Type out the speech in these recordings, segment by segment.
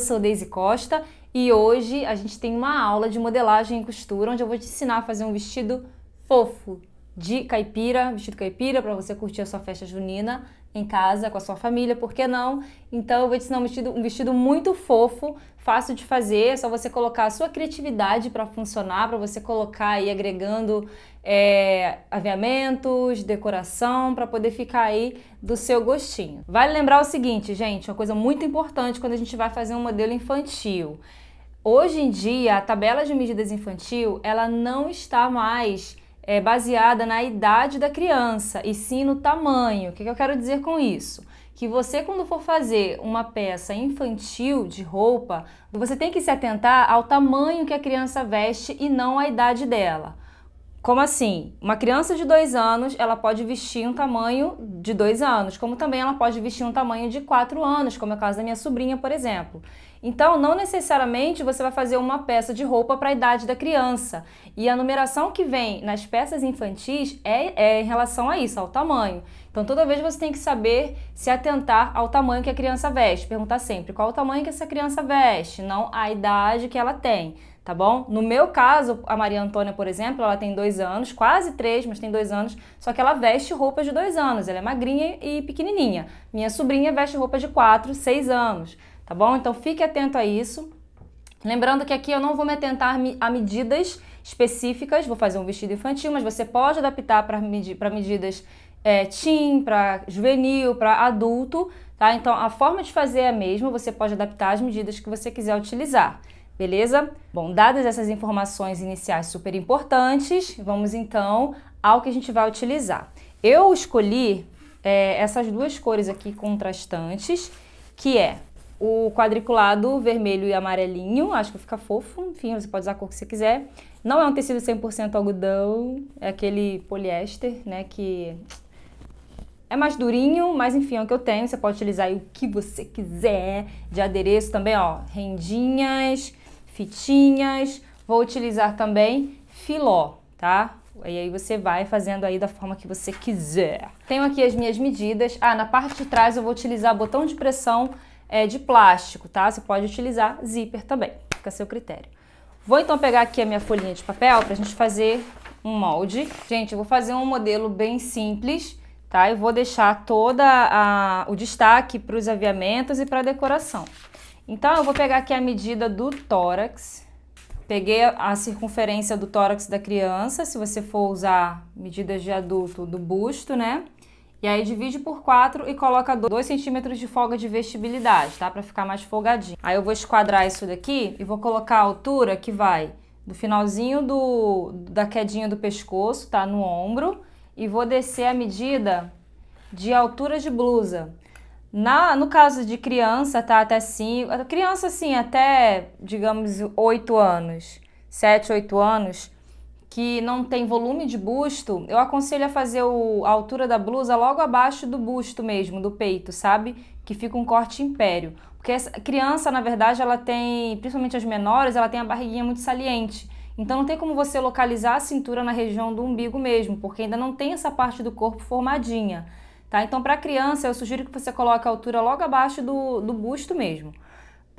sou Daisy Costa e hoje a gente tem uma aula de modelagem e costura onde eu vou te ensinar a fazer um vestido fofo de caipira, vestido caipira para você curtir a sua festa junina em casa com a sua família, por que não? Então eu vou te ensinar um vestido, um vestido muito fofo, fácil de fazer, é só você colocar a sua criatividade para funcionar, para você colocar aí agregando é, aviamentos, decoração, para poder ficar aí do seu gostinho. Vale lembrar o seguinte, gente, uma coisa muito importante quando a gente vai fazer um modelo infantil. Hoje em dia, a tabela de medidas infantil, ela não está mais é, baseada na idade da criança e sim no tamanho. O que, que eu quero dizer com isso? Que você, quando for fazer uma peça infantil de roupa, você tem que se atentar ao tamanho que a criança veste e não à idade dela. Como assim? Uma criança de dois anos, ela pode vestir um tamanho de dois anos, como também ela pode vestir um tamanho de quatro anos, como é o caso da minha sobrinha, por exemplo. Então, não necessariamente você vai fazer uma peça de roupa para a idade da criança. E a numeração que vem nas peças infantis é, é em relação a isso, ao tamanho. Então, toda vez você tem que saber se atentar ao tamanho que a criança veste. Perguntar sempre qual o tamanho que essa criança veste, não a idade que ela tem, tá bom? No meu caso, a Maria Antônia, por exemplo, ela tem dois anos, quase três, mas tem dois anos, só que ela veste roupas de dois anos. Ela é magrinha e pequenininha. Minha sobrinha veste roupas de quatro, seis anos tá bom? Então fique atento a isso. Lembrando que aqui eu não vou me atentar a medidas específicas, vou fazer um vestido infantil, mas você pode adaptar para medi medidas é, teen, para juvenil, para adulto, tá? Então a forma de fazer é a mesma, você pode adaptar as medidas que você quiser utilizar, beleza? Bom, dadas essas informações iniciais super importantes, vamos então ao que a gente vai utilizar. Eu escolhi é, essas duas cores aqui contrastantes, que é o quadriculado vermelho e amarelinho, acho que fica fofo, enfim, você pode usar a cor que você quiser. Não é um tecido 100% algodão, é aquele poliéster, né, que é mais durinho, mas enfim, é o que eu tenho. Você pode utilizar aí o que você quiser de adereço também, ó, rendinhas, fitinhas. Vou utilizar também filó, tá? E aí você vai fazendo aí da forma que você quiser. Tenho aqui as minhas medidas. Ah, na parte de trás eu vou utilizar botão de pressão é, de plástico, tá? Você pode utilizar zíper também, fica a seu critério. Vou então pegar aqui a minha folhinha de papel para a gente fazer um molde. Gente, eu vou fazer um modelo bem simples, tá? Eu vou deixar toda o destaque para os aviamentos e para a decoração. Então, eu vou pegar aqui a medida do tórax. Peguei a circunferência do tórax da criança, se você for usar medidas de adulto do busto, né? E aí divide por 4 e coloca 2 centímetros de folga de vestibilidade, tá? Pra ficar mais folgadinho. Aí eu vou esquadrar isso daqui e vou colocar a altura que vai do finalzinho do, da quedinha do pescoço, tá? No ombro. E vou descer a medida de altura de blusa. Na, no caso de criança, tá? Até 5. Criança, assim, até, digamos, 8 anos. 7, 8 anos que não tem volume de busto, eu aconselho a fazer o, a altura da blusa logo abaixo do busto mesmo, do peito, sabe? Que fica um corte império. Porque essa criança, na verdade, ela tem, principalmente as menores, ela tem a barriguinha muito saliente. Então não tem como você localizar a cintura na região do umbigo mesmo, porque ainda não tem essa parte do corpo formadinha, tá? Então para criança eu sugiro que você coloque a altura logo abaixo do, do busto mesmo.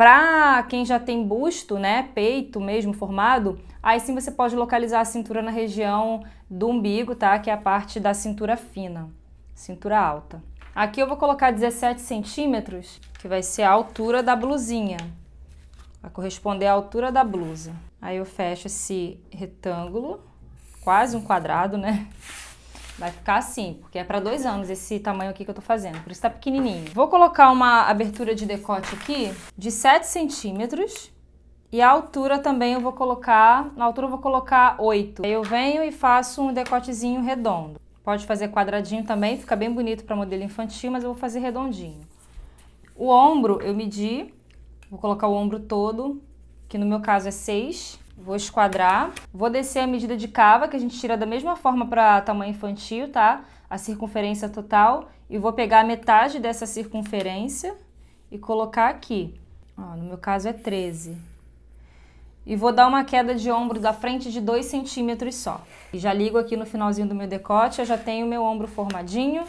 Para quem já tem busto, né, peito mesmo formado, aí sim você pode localizar a cintura na região do umbigo, tá? Que é a parte da cintura fina, cintura alta. Aqui eu vou colocar 17 centímetros, que vai ser a altura da blusinha. Vai corresponder à altura da blusa. Aí eu fecho esse retângulo, quase um quadrado, né? Vai ficar assim, porque é para dois anos esse tamanho aqui que eu tô fazendo, por isso tá pequenininho. Vou colocar uma abertura de decote aqui de 7 centímetros. E a altura também eu vou colocar, na altura eu vou colocar 8. Aí eu venho e faço um decotezinho redondo. Pode fazer quadradinho também, fica bem bonito para modelo infantil, mas eu vou fazer redondinho. O ombro eu medi, vou colocar o ombro todo, que no meu caso é 6 Vou esquadrar. Vou descer a medida de cava, que a gente tira da mesma forma para tamanho infantil, tá? A circunferência total. E vou pegar metade dessa circunferência e colocar aqui. Ó, no meu caso é 13. E vou dar uma queda de ombro da frente de 2 centímetros só. E já ligo aqui no finalzinho do meu decote, eu já tenho meu ombro formadinho.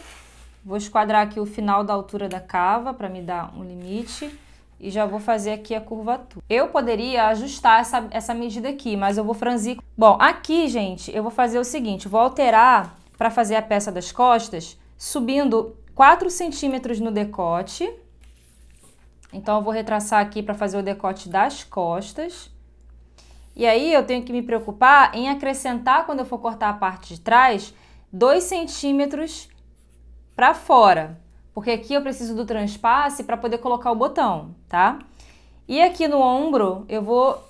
Vou esquadrar aqui o final da altura da cava para me dar um limite e já vou fazer aqui a curvatura. Eu poderia ajustar essa, essa medida aqui, mas eu vou franzir. Bom, aqui, gente, eu vou fazer o seguinte, vou alterar para fazer a peça das costas, subindo 4 centímetros no decote. Então, eu vou retraçar aqui para fazer o decote das costas. E aí, eu tenho que me preocupar em acrescentar, quando eu for cortar a parte de trás, 2 centímetros para fora porque aqui eu preciso do transpasse para poder colocar o botão, tá? E aqui no ombro, eu vou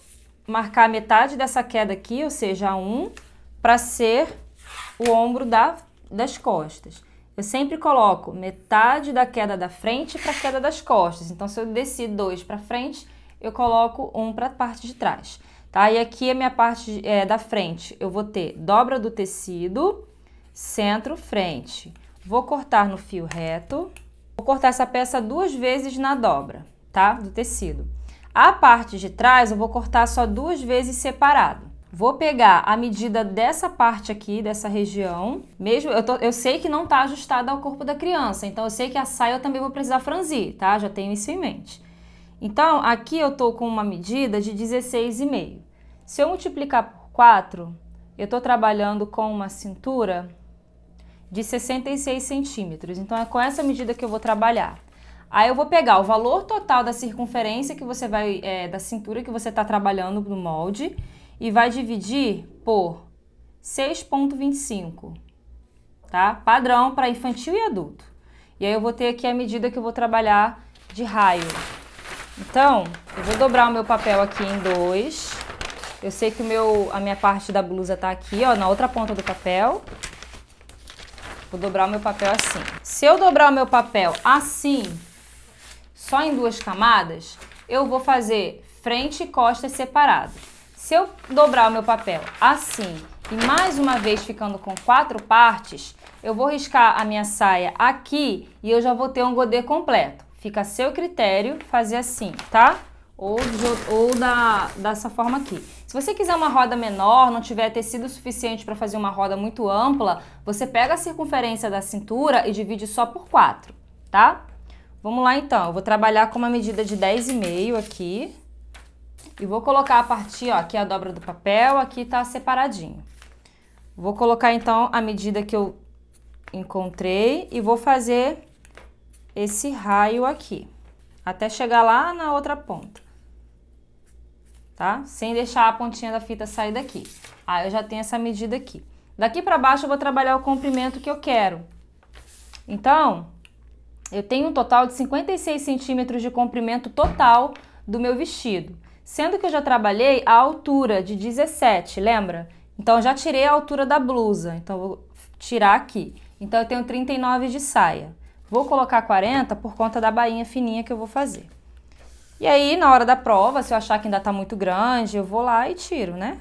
marcar metade dessa queda aqui, ou seja, 1, um, para ser o ombro da, das costas. Eu sempre coloco metade da queda da frente para a queda das costas. Então, se eu desci dois para frente, eu coloco um para a parte de trás. Tá? E aqui a minha parte é, da frente, eu vou ter dobra do tecido, centro, frente. Vou cortar no fio reto. Vou cortar essa peça duas vezes na dobra, tá? Do tecido. A parte de trás eu vou cortar só duas vezes separado. Vou pegar a medida dessa parte aqui, dessa região. Mesmo eu, tô, eu sei que não está ajustada ao corpo da criança, então eu sei que a saia eu também vou precisar franzir, tá? Já tenho isso em mente. Então, aqui eu tô com uma medida de 16,5. Se eu multiplicar por 4, eu tô trabalhando com uma cintura de 66 centímetros. Então é com essa medida que eu vou trabalhar. Aí eu vou pegar o valor total da circunferência que você vai, é, da cintura que você está trabalhando no molde e vai dividir por 6,25, tá? Padrão para infantil e adulto. E aí eu vou ter aqui a medida que eu vou trabalhar de raio. Então, eu vou dobrar o meu papel aqui em dois. Eu sei que o meu, a minha parte da blusa tá aqui, ó, na outra ponta do papel. Vou tipo, dobrar o meu papel assim. Se eu dobrar o meu papel assim, só em duas camadas, eu vou fazer frente e costas separado. Se eu dobrar o meu papel assim e mais uma vez ficando com quatro partes, eu vou riscar a minha saia aqui e eu já vou ter um godê completo. Fica a seu critério fazer assim, tá? Ou, ou da, dessa forma aqui. Se você quiser uma roda menor, não tiver tecido suficiente para fazer uma roda muito ampla, você pega a circunferência da cintura e divide só por 4, tá? Vamos lá então, eu vou trabalhar com uma medida de 10,5 aqui. E vou colocar a partir, ó, aqui a dobra do papel, aqui tá separadinho. Vou colocar então a medida que eu encontrei e vou fazer esse raio aqui, até chegar lá na outra ponta tá? Sem deixar a pontinha da fita sair daqui. Ah, eu já tenho essa medida aqui. Daqui pra baixo eu vou trabalhar o comprimento que eu quero. Então, eu tenho um total de 56 centímetros de comprimento total do meu vestido. Sendo que eu já trabalhei a altura de 17, lembra? Então, já tirei a altura da blusa. Então, vou tirar aqui. Então, eu tenho 39 de saia. Vou colocar 40 por conta da bainha fininha que eu vou fazer. E aí, na hora da prova, se eu achar que ainda tá muito grande, eu vou lá e tiro, né?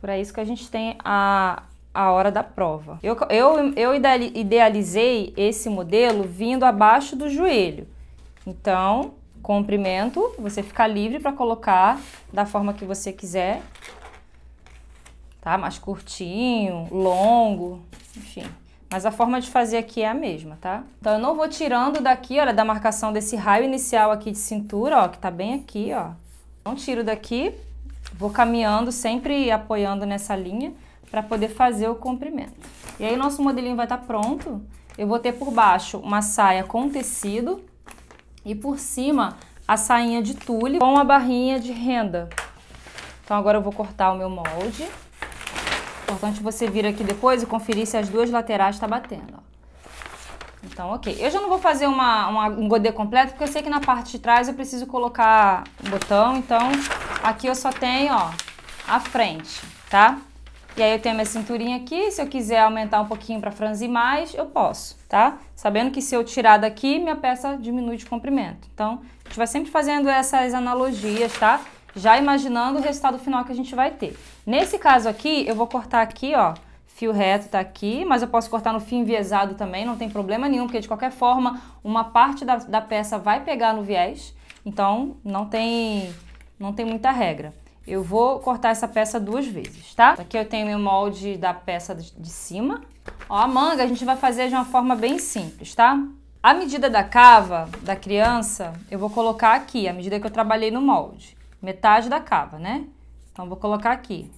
Por isso que a gente tem a, a hora da prova. Eu, eu, eu idealizei esse modelo vindo abaixo do joelho. Então, comprimento, você fica livre para colocar da forma que você quiser. Tá? Mais curtinho, longo, enfim. Mas a forma de fazer aqui é a mesma, tá? Então, eu não vou tirando daqui, olha, da marcação desse raio inicial aqui de cintura, ó, que tá bem aqui, ó. Não tiro daqui, vou caminhando, sempre apoiando nessa linha, para poder fazer o comprimento. E aí, nosso modelinho vai estar tá pronto. Eu vou ter por baixo uma saia com tecido e por cima a sainha de tule com a barrinha de renda. Então, agora eu vou cortar o meu molde. Importante você vir aqui depois e conferir se as duas laterais está batendo. Ó. Então, ok. Eu já não vou fazer uma, uma, um godê completo, porque eu sei que na parte de trás eu preciso colocar um botão. Então, aqui eu só tenho, ó, a frente, tá? E aí eu tenho minha cinturinha aqui. Se eu quiser aumentar um pouquinho para franzir mais, eu posso, tá? Sabendo que se eu tirar daqui, minha peça diminui de comprimento. Então, a gente vai sempre fazendo essas analogias, tá? já imaginando o resultado final que a gente vai ter. Nesse caso aqui, eu vou cortar aqui, ó, fio reto tá aqui, mas eu posso cortar no fio enviesado também, não tem problema nenhum, porque de qualquer forma, uma parte da, da peça vai pegar no viés, então não tem, não tem muita regra. Eu vou cortar essa peça duas vezes, tá? Aqui eu tenho meu molde da peça de cima. Ó, a manga a gente vai fazer de uma forma bem simples, tá? A medida da cava da criança, eu vou colocar aqui, a medida que eu trabalhei no molde metade da cava, né? Então, vou colocar aqui.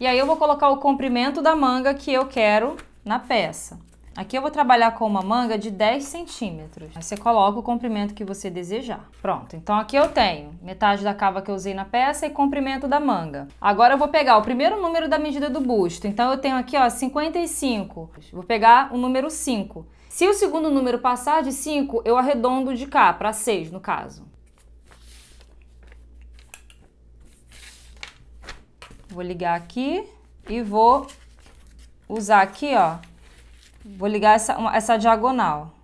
E aí, eu vou colocar o comprimento da manga que eu quero na peça. Aqui eu vou trabalhar com uma manga de 10 centímetros. Aí você coloca o comprimento que você desejar. Pronto, então aqui eu tenho metade da cava que eu usei na peça e comprimento da manga. Agora eu vou pegar o primeiro número da medida do busto. Então eu tenho aqui, ó, 55. Vou pegar o número 5. Se o segundo número passar de 5, eu arredondo de cá para 6, no caso. vou ligar aqui e vou usar aqui, ó. Vou ligar essa, essa diagonal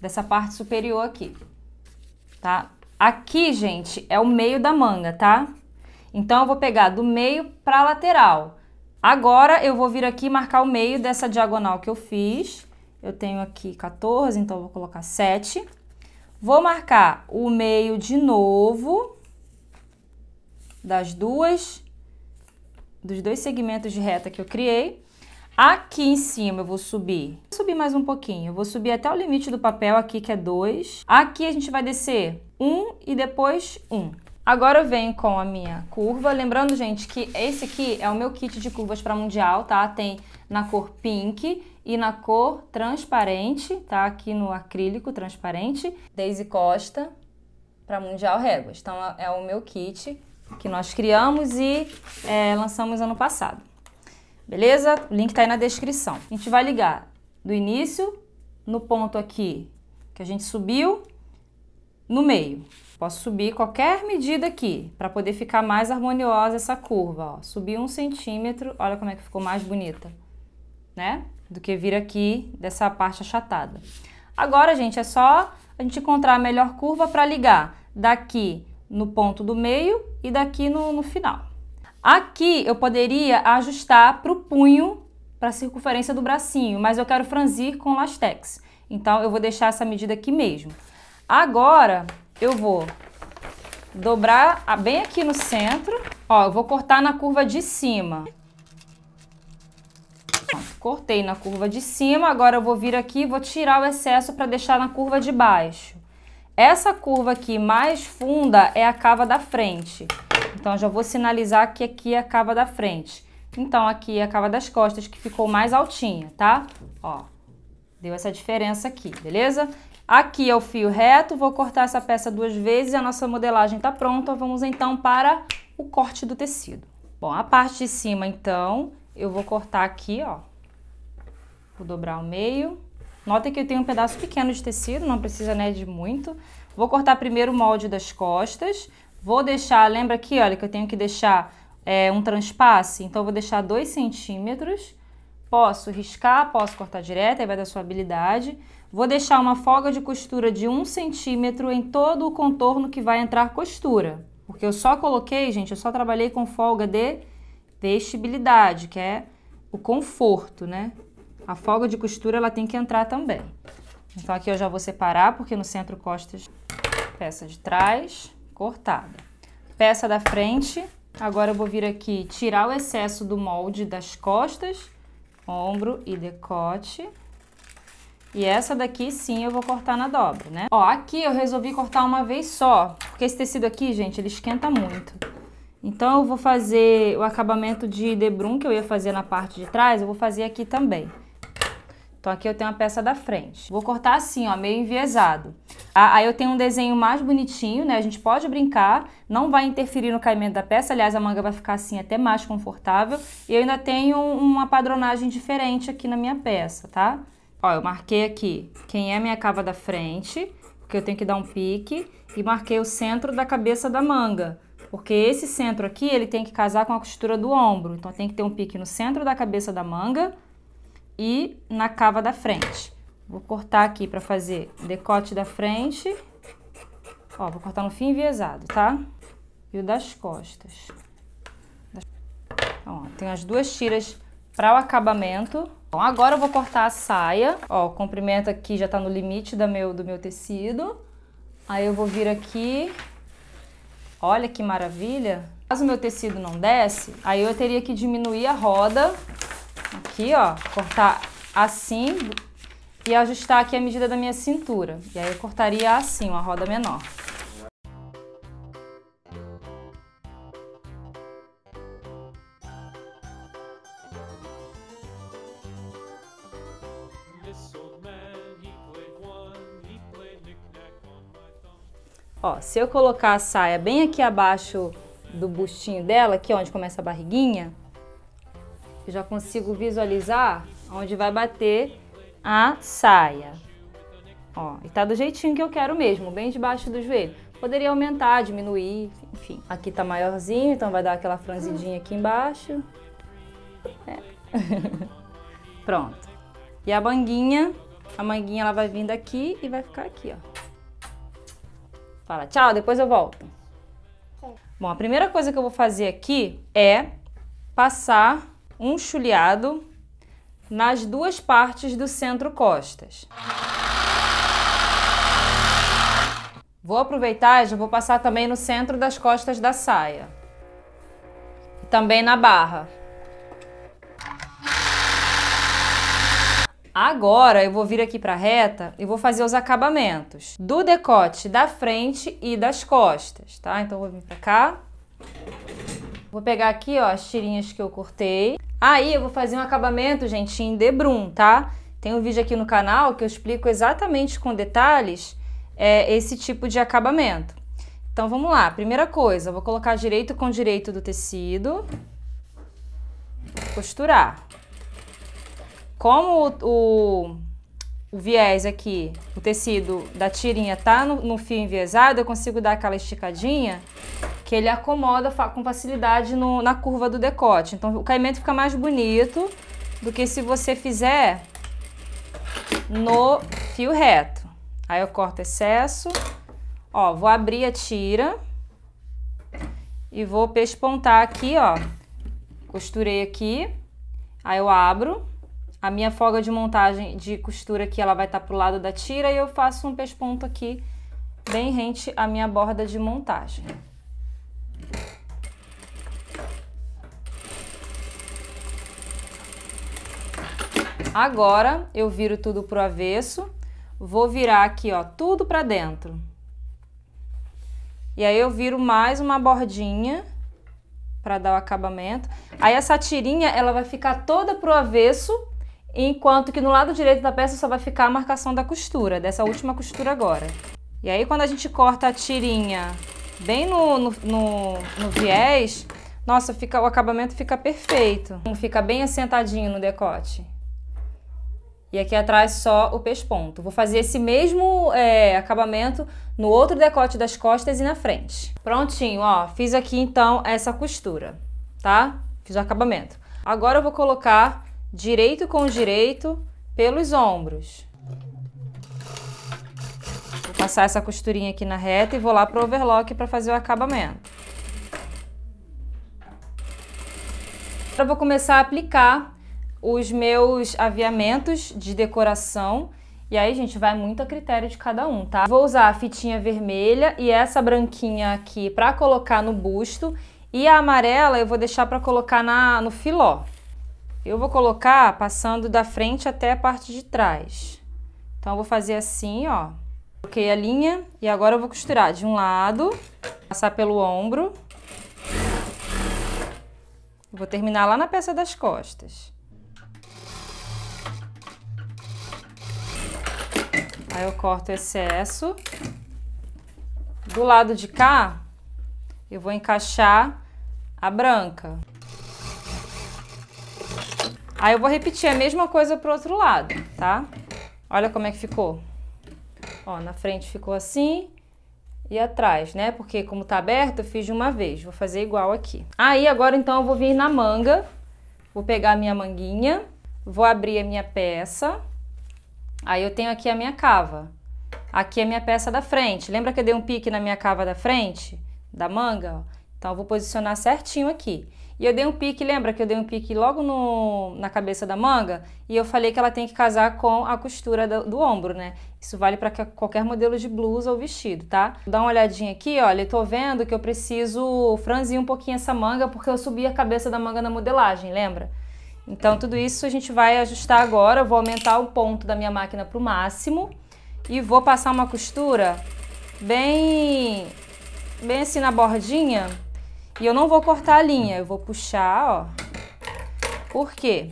dessa parte superior aqui, tá? Aqui, gente, é o meio da manga, tá? Então, eu vou pegar do meio para lateral. Agora, eu vou vir aqui marcar o meio dessa diagonal que eu fiz. Eu tenho aqui 14, então vou colocar 7. Vou marcar o meio de novo das duas dos dois segmentos de reta que eu criei. Aqui em cima eu vou subir, vou subir mais um pouquinho, eu vou subir até o limite do papel aqui que é 2. Aqui a gente vai descer 1 um, e depois 1. Um. Agora eu venho com a minha curva, lembrando gente que esse aqui é o meu kit de curvas para mundial, tá? Tem na cor pink e na cor transparente, tá? Aqui no acrílico transparente, Daisy Costa para mundial réguas. Então é o meu kit que nós criamos e é, lançamos ano passado. Beleza? O link está aí na descrição. A gente vai ligar do início no ponto aqui que a gente subiu no meio. Posso subir qualquer medida aqui para poder ficar mais harmoniosa essa curva. Ó. um centímetro, olha como é que ficou mais bonita, né? Do que vir aqui dessa parte achatada. Agora, gente, é só a gente encontrar a melhor curva para ligar daqui no ponto do meio e daqui no, no final. Aqui eu poderia ajustar para o punho, para a circunferência do bracinho, mas eu quero franzir com lastex. Então eu vou deixar essa medida aqui mesmo. Agora eu vou dobrar bem aqui no centro. Ó, eu vou cortar na curva de cima. Cortei na curva de cima, agora eu vou vir aqui e vou tirar o excesso para deixar na curva de baixo. Essa curva aqui mais funda é a cava da frente. Então, já vou sinalizar que aqui é a cava da frente. Então, aqui é a cava das costas, que ficou mais altinha, tá? Ó, deu essa diferença aqui, beleza? Aqui é o fio reto, vou cortar essa peça duas vezes, a nossa modelagem tá pronta. Vamos, então, para o corte do tecido. Bom, a parte de cima, então, eu vou cortar aqui, ó. Vou dobrar o meio. Notem que eu tenho um pedaço pequeno de tecido, não precisa né, de muito. Vou cortar primeiro o molde das costas. Vou deixar, lembra aqui, olha, que eu tenho que deixar é, um transpasse. Então, vou deixar 2 centímetros. Posso riscar, posso cortar direto, aí vai da sua habilidade. Vou deixar uma folga de costura de 1 um centímetro em todo o contorno que vai entrar costura. Porque eu só coloquei, gente, eu só trabalhei com folga de vestibilidade, que é o conforto, né? A folga de costura ela tem que entrar também. Então aqui eu já vou separar, porque no centro costas, peça de trás, cortada. Peça da frente, agora eu vou vir aqui tirar o excesso do molde das costas, ombro e decote. E essa daqui sim eu vou cortar na dobra, né? Ó, aqui eu resolvi cortar uma vez só, porque esse tecido aqui, gente, ele esquenta muito. Então eu vou fazer o acabamento de debrum que eu ia fazer na parte de trás, eu vou fazer aqui também. Então aqui eu tenho a peça da frente. Vou cortar assim, ó, meio enviesado. Ah, aí eu tenho um desenho mais bonitinho, né? A gente pode brincar, não vai interferir no caimento da peça. Aliás, a manga vai ficar assim até mais confortável. E eu ainda tenho uma padronagem diferente aqui na minha peça, tá? Ó, eu marquei aqui quem é a minha cava da frente, porque eu tenho que dar um pique. E marquei o centro da cabeça da manga, porque esse centro aqui, ele tem que casar com a costura do ombro. Então tem que ter um pique no centro da cabeça da manga e na cava da frente. Vou cortar aqui para fazer decote da frente. Ó, vou cortar no fim enviesado, tá? E o das costas. Ó, tem as duas tiras para o acabamento. Bom, agora eu vou cortar a saia. Ó, o comprimento aqui já tá no limite do meu, do meu tecido. Aí eu vou vir aqui. Olha que maravilha. Caso o meu tecido não desce, aí eu teria que diminuir a roda aqui, ó, cortar assim e ajustar aqui a medida da minha cintura. E aí eu cortaria assim, uma roda menor. Ó, se eu colocar a saia bem aqui abaixo do bustinho dela, aqui onde começa a barriguinha, eu já consigo visualizar onde vai bater a saia. Ó, e tá do jeitinho que eu quero mesmo, bem debaixo do joelho. Poderia aumentar, diminuir, enfim. Aqui tá maiorzinho, então vai dar aquela franzidinha aqui embaixo. É. Pronto. E a manguinha, a manguinha ela vai vindo aqui e vai ficar aqui, ó. Fala tchau, depois eu volto. Bom, a primeira coisa que eu vou fazer aqui é passar um chuleado nas duas partes do centro-costas. Vou aproveitar e já vou passar também no centro das costas da saia. E também na barra. Agora eu vou vir aqui para a reta e vou fazer os acabamentos do decote da frente e das costas, tá? Então eu vou vir para cá. Vou pegar aqui, ó, as tirinhas que eu cortei. Aí eu vou fazer um acabamento, gente, em debrum, tá? Tem um vídeo aqui no canal que eu explico exatamente com detalhes é, esse tipo de acabamento. Então vamos lá, primeira coisa, eu vou colocar direito com direito do tecido, costurar. Como o, o o viés aqui, o tecido da tirinha tá no, no fio enviesado, eu consigo dar aquela esticadinha que ele acomoda fa com facilidade no, na curva do decote. Então o caimento fica mais bonito do que se você fizer no fio reto. Aí eu corto excesso, ó, vou abrir a tira e vou pespontar aqui, ó. Costurei aqui, aí eu abro a minha folga de montagem de costura aqui, ela vai estar tá pro lado da tira e eu faço um pesponto aqui bem rente à minha borda de montagem. Agora eu viro tudo pro avesso, vou virar aqui, ó, tudo para dentro. E aí eu viro mais uma bordinha para dar o acabamento. Aí essa tirinha, ela vai ficar toda pro avesso enquanto que no lado direito da peça só vai ficar a marcação da costura, dessa última costura agora. E aí quando a gente corta a tirinha bem no, no, no, no viés, nossa, fica, o acabamento fica perfeito. Fica bem assentadinho no decote. E aqui atrás só o pesponto. Vou fazer esse mesmo é, acabamento no outro decote das costas e na frente. Prontinho, ó. Fiz aqui então essa costura, tá? Fiz o acabamento. Agora eu vou colocar direito com direito pelos ombros. Vou passar essa costurinha aqui na reta e vou lá para o overlock para fazer o acabamento. Agora vou começar a aplicar os meus aviamentos de decoração. E aí, gente, vai muito a critério de cada um, tá? Vou usar a fitinha vermelha e essa branquinha aqui para colocar no busto. E a amarela eu vou deixar para colocar na, no filó. Eu vou colocar passando da frente até a parte de trás. Então, eu vou fazer assim, ó. Coloquei a linha e agora eu vou costurar de um lado, passar pelo ombro. Vou terminar lá na peça das costas. Aí eu corto o excesso. Do lado de cá, eu vou encaixar a branca. Aí eu vou repetir a mesma coisa pro outro lado, tá? Olha como é que ficou. Ó, na frente ficou assim e atrás, né? Porque como tá aberto, eu fiz de uma vez. Vou fazer igual aqui. Aí agora então eu vou vir na manga, vou pegar a minha manguinha, vou abrir a minha peça. Aí eu tenho aqui a minha cava. Aqui é a minha peça da frente. Lembra que eu dei um pique na minha cava da frente? Da manga? Então eu vou posicionar certinho aqui. E eu dei um pique, lembra que eu dei um pique logo no, na cabeça da manga? E eu falei que ela tem que casar com a costura do, do ombro, né? Isso vale para qualquer modelo de blusa ou vestido, tá? Dá uma olhadinha aqui, olha, eu tô vendo que eu preciso franzir um pouquinho essa manga porque eu subi a cabeça da manga na modelagem, lembra? Então tudo isso a gente vai ajustar agora, eu vou aumentar o ponto da minha máquina para o máximo e vou passar uma costura bem, bem assim na bordinha e eu não vou cortar a linha, eu vou puxar, ó. Por quê?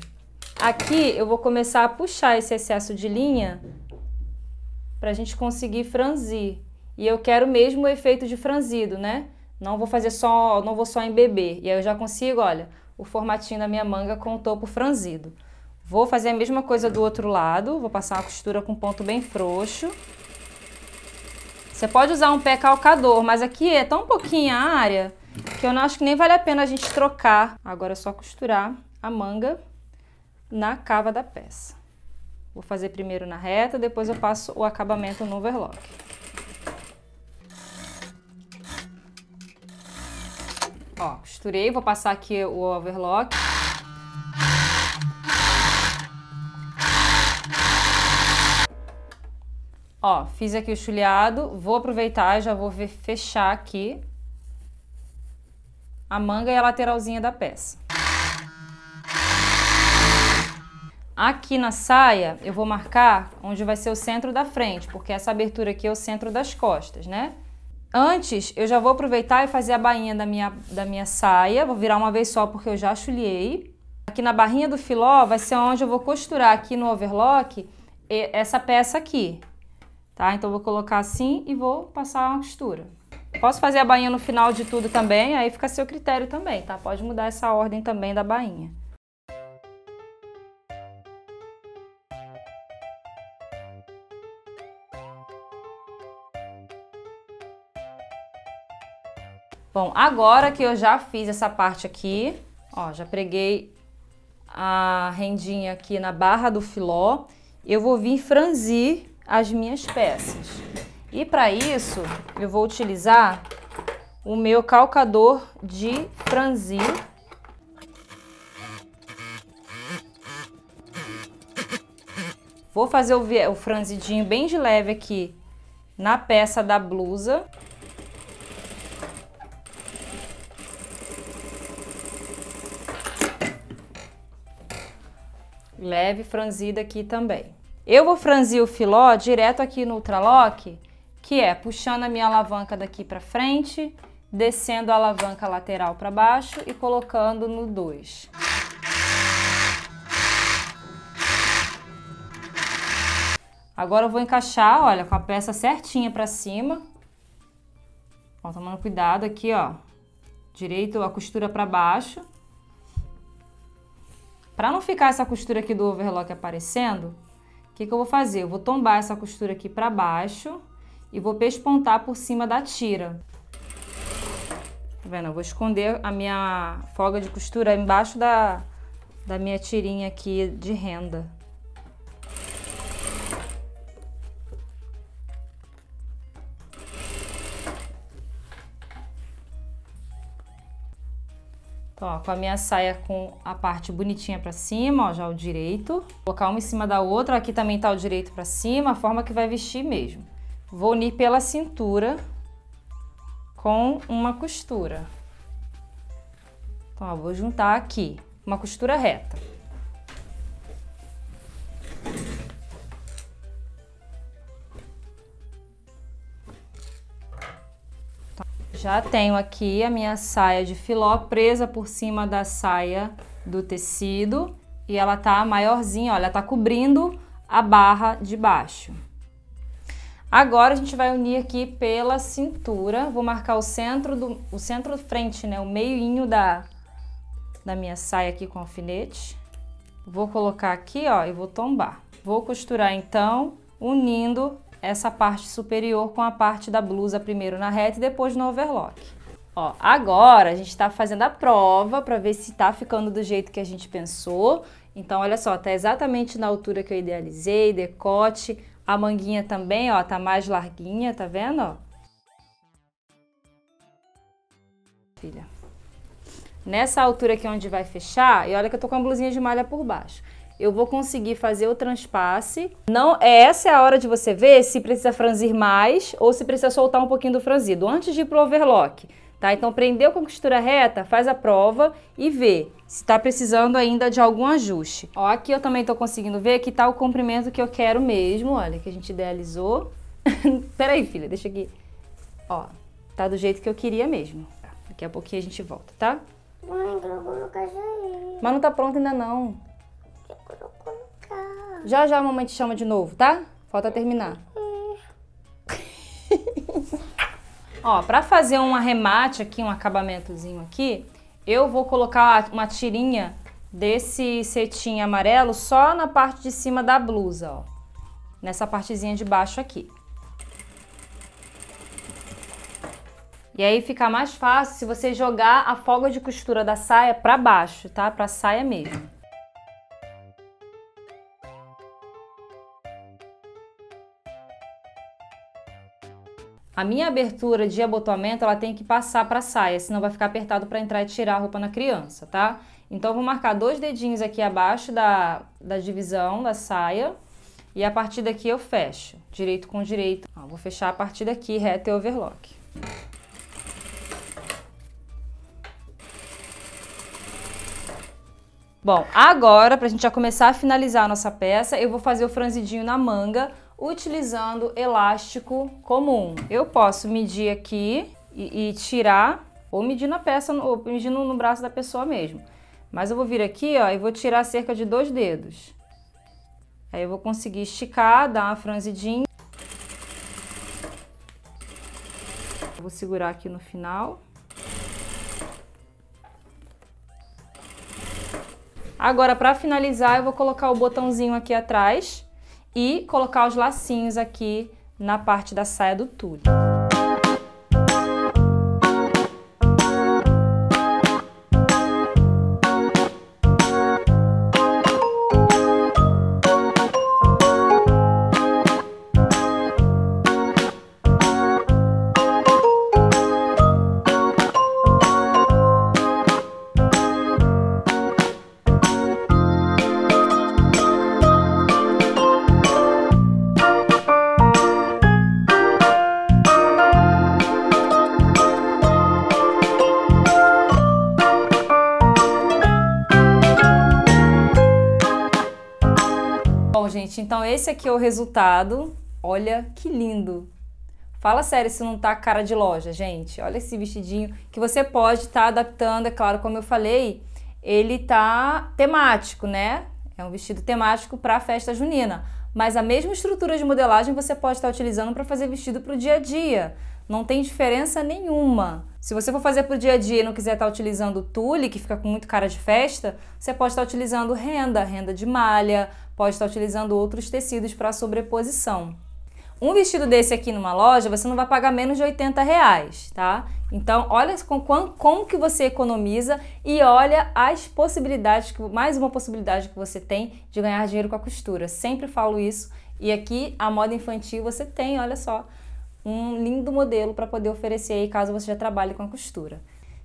Aqui eu vou começar a puxar esse excesso de linha pra gente conseguir franzir. E eu quero mesmo o efeito de franzido, né? Não vou fazer só, não vou só embeber. E aí eu já consigo, olha, o formatinho da minha manga com o topo franzido. Vou fazer a mesma coisa do outro lado, vou passar uma costura com ponto bem frouxo. Você pode usar um pé calcador, mas aqui é tão pouquinha a área que eu não acho que nem vale a pena a gente trocar. Agora é só costurar a manga na cava da peça. Vou fazer primeiro na reta, depois eu passo o acabamento no overlock. Ó, costurei, vou passar aqui o overlock. Ó, fiz aqui o chuleado, vou aproveitar, já vou fechar aqui a manga e a lateralzinha da peça. Aqui na saia, eu vou marcar onde vai ser o centro da frente, porque essa abertura aqui é o centro das costas, né? Antes, eu já vou aproveitar e fazer a bainha da minha, da minha saia. Vou virar uma vez só porque eu já chuliei. Aqui na barrinha do filó vai ser onde eu vou costurar aqui no overlock essa peça aqui, tá? Então, vou colocar assim e vou passar uma costura. Posso fazer a bainha no final de tudo também, aí fica a seu critério também, tá? Pode mudar essa ordem também da bainha. Bom, agora que eu já fiz essa parte aqui, ó, já preguei a rendinha aqui na barra do filó, eu vou vir franzir as minhas peças. E para isso, eu vou utilizar o meu calcador de franzir. Vou fazer o franzidinho bem de leve aqui na peça da blusa. Leve franzida aqui também. Eu vou franzir o filó direto aqui no ultralock que é puxando a minha alavanca daqui para frente, descendo a alavanca lateral para baixo e colocando no 2. Agora eu vou encaixar, olha, com a peça certinha para cima. Ó, tomando cuidado aqui, ó. Direito a costura para baixo. Para não ficar essa costura aqui do overlock aparecendo, o que, que eu vou fazer? Eu vou tombar essa costura aqui para baixo e vou pespontar por cima da tira. Tá vendo? Eu vou esconder a minha folga de costura embaixo da, da minha tirinha aqui de renda. Então, ó, com a minha saia com a parte bonitinha pra cima, ó, já o direito. colocar uma em cima da outra, aqui também tá o direito pra cima, a forma que vai vestir mesmo. Vou unir pela cintura com uma costura. Então, ó, vou juntar aqui uma costura reta. Já tenho aqui a minha saia de filó presa por cima da saia do tecido e ela tá maiorzinha, olha, tá cobrindo a barra de baixo. Agora a gente vai unir aqui pela cintura. Vou marcar o centro do o centro frente, né, o meioinho da da minha saia aqui com alfinete. Vou colocar aqui, ó, e vou tombar. Vou costurar então, unindo essa parte superior com a parte da blusa primeiro na reta e depois no overlock. Ó, agora a gente tá fazendo a prova para ver se tá ficando do jeito que a gente pensou. Então, olha só, tá exatamente na altura que eu idealizei, decote, a manguinha também, ó, tá mais larguinha, tá vendo, ó? Filha. Nessa altura aqui onde vai fechar, e olha que eu tô com a blusinha de malha por baixo eu vou conseguir fazer o transpasse. Não, é, essa é a hora de você ver se precisa franzir mais ou se precisa soltar um pouquinho do franzido antes de ir pro overlock. Tá? Então, prendeu com costura reta, faz a prova e vê se está precisando ainda de algum ajuste. Ó, aqui eu também estou conseguindo ver que está o comprimento que eu quero mesmo, olha, que a gente idealizou. Peraí, filha, deixa aqui. Ó, tá do jeito que eu queria mesmo. Daqui a pouquinho a gente volta, tá? Mãe, colocou no cajueiro. Mas não tá pronto ainda não. colocou no carro. Já, já a mamãe te chama de novo, tá? Falta terminar. Ó, pra fazer um arremate aqui, um acabamentozinho aqui, eu vou colocar uma tirinha desse cetim amarelo só na parte de cima da blusa, ó. Nessa partezinha de baixo aqui. E aí fica mais fácil se você jogar a folga de costura da saia para baixo, tá? Para saia mesmo. A minha abertura de abotoamento, ela tem que passar para a saia, senão vai ficar apertado para entrar e tirar a roupa na criança, tá? Então, vou marcar dois dedinhos aqui abaixo da, da divisão da saia e a partir daqui eu fecho, direito com direito. Ó, vou fechar a partir daqui, reta e overlock. Bom, agora, pra gente já começar a finalizar a nossa peça, eu vou fazer o franzidinho na manga utilizando elástico comum. Eu posso medir aqui e, e tirar, ou medir na peça, ou medir no, no braço da pessoa mesmo. Mas eu vou vir aqui, ó, e vou tirar cerca de dois dedos. Aí eu vou conseguir esticar, dar uma franzidinha. vou segurar aqui no final. Agora, para finalizar, eu vou colocar o botãozinho aqui atrás e colocar os lacinhos aqui na parte da saia do tule. gente, então esse aqui é o resultado. Olha que lindo. Fala sério, isso não tá cara de loja, gente. Olha esse vestidinho que você pode estar tá adaptando, é claro, como eu falei, ele tá temático, né? É um vestido temático para a festa junina. Mas a mesma estrutura de modelagem você pode estar tá utilizando para fazer vestido para o dia a dia. Não tem diferença nenhuma. Se você for fazer para o dia a dia e não quiser estar tá utilizando tule, que fica com muito cara de festa, você pode estar tá utilizando renda, renda de malha, Pode estar utilizando outros tecidos para sobreposição. Um vestido desse aqui numa loja, você não vai pagar menos de 80 reais, tá? Então, olha com, com, como que você economiza e olha as possibilidades, que, mais uma possibilidade que você tem de ganhar dinheiro com a costura. Sempre falo isso. E aqui, a moda infantil, você tem, olha só, um lindo modelo para poder oferecer aí, caso você já trabalhe com a costura.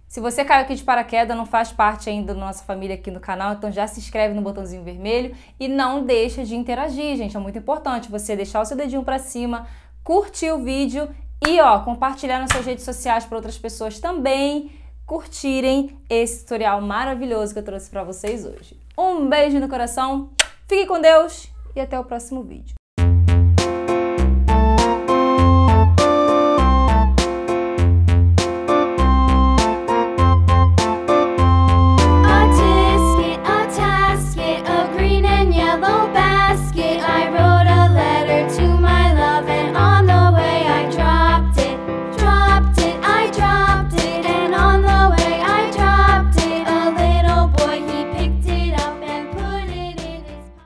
Se você caiu aqui de paraquedas, não faz parte ainda da nossa família aqui no canal, então já se inscreve no botãozinho vermelho e não deixa de interagir, gente. É muito importante você deixar o seu dedinho para cima, curtir o vídeo e ó, compartilhar nas suas redes sociais para outras pessoas também curtirem esse tutorial maravilhoso que eu trouxe para vocês hoje. Um beijo no coração, fique com Deus e até o próximo vídeo.